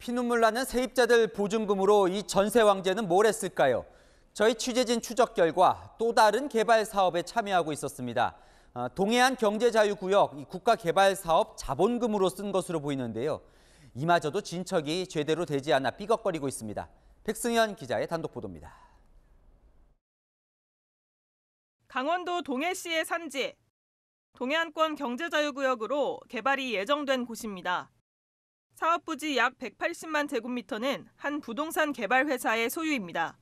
피눈물 나는 세입자들 보증금으로 이 전세 왕제는 뭘 했을까요? 저희 취재진 추적 결과 또 다른 개발 사업에 참여하고 있었습니다. 어, 동해안 경제자유구역 국가개발사업 자본금으로 쓴 것으로 보이는데요. 이마저도 진척이 제대로 되지 않아 삐걱거리고 있습니다. 백승현 기자의 단독 보도입니다. 강원도 동해시의 산지, 동해안권 경제자유구역으로 개발이 예정된 곳입니다. 사업부지 약 180만 제곱미터는 한 부동산 개발 회사의 소유입니다.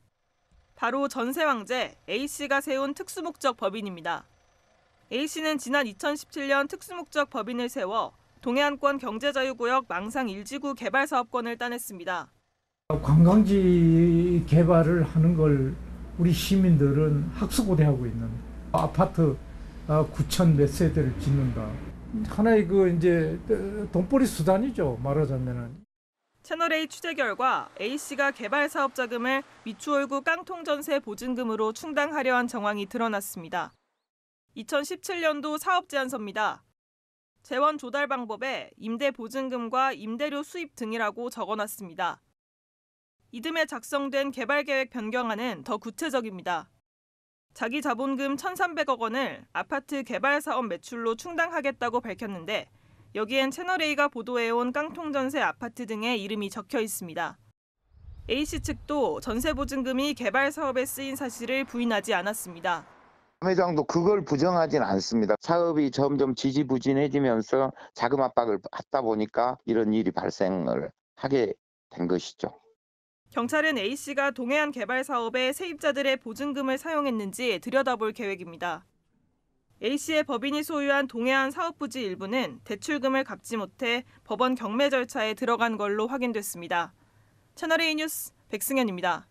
바로 전세왕제 A씨가 세운 특수목적 법인입니다. A씨는 지난 2017년 특수목적 법인을 세워 동해안권 경제자유구역 망상 일지구 개발 사업권을 따냈습니다. 관광지 개발을 하는 걸 우리 시민들은 학수고대하고 있는 아파트 9천 아, 몇 세대를 짓는다. 하나의 그 이제 어, 돈벌이 수단이죠. 말하자면은. 채널A 취재 결과 A씨가 개발 사업 자금을 미추홀구 깡통 전세 보증금으로 충당하려 한 정황이 드러났습니다. 2017년도 사업 제안서입니다. 재원 조달 방법에 임대 보증금과 임대료 수입 등이라고 적어놨습니다. 이듬해 작성된 개발 계획 변경안은 더 구체적입니다. 자기 자본금 1,300억 원을 아파트 개발 사업 매출로 충당하겠다고 밝혔는데 여기엔 채널A가 보도해온 깡통전세 아파트 등의 이름이 적혀 있습니다. A씨 측도 전세보증금이 개발 사업에 쓰인 사실을 부인하지 않았습니다. 회장도 그걸 부정하진 않습니다. 사업이 점점 지지부진해지면서 자금 압박을 받다 보니까 이런 일이 발생을 하게 된 것이죠. 경찰은 A 씨가 동해안 개발 사업에 세입자들의 보증금을 사용했는지 들여다볼 계획입니다. A 씨의 법인이 소유한 동해안 사업부지 일부는 대출금을 갚지 못해 법원 경매 절차에 들어간 걸로 확인됐습니다. 채널A 뉴스 백승현입니다.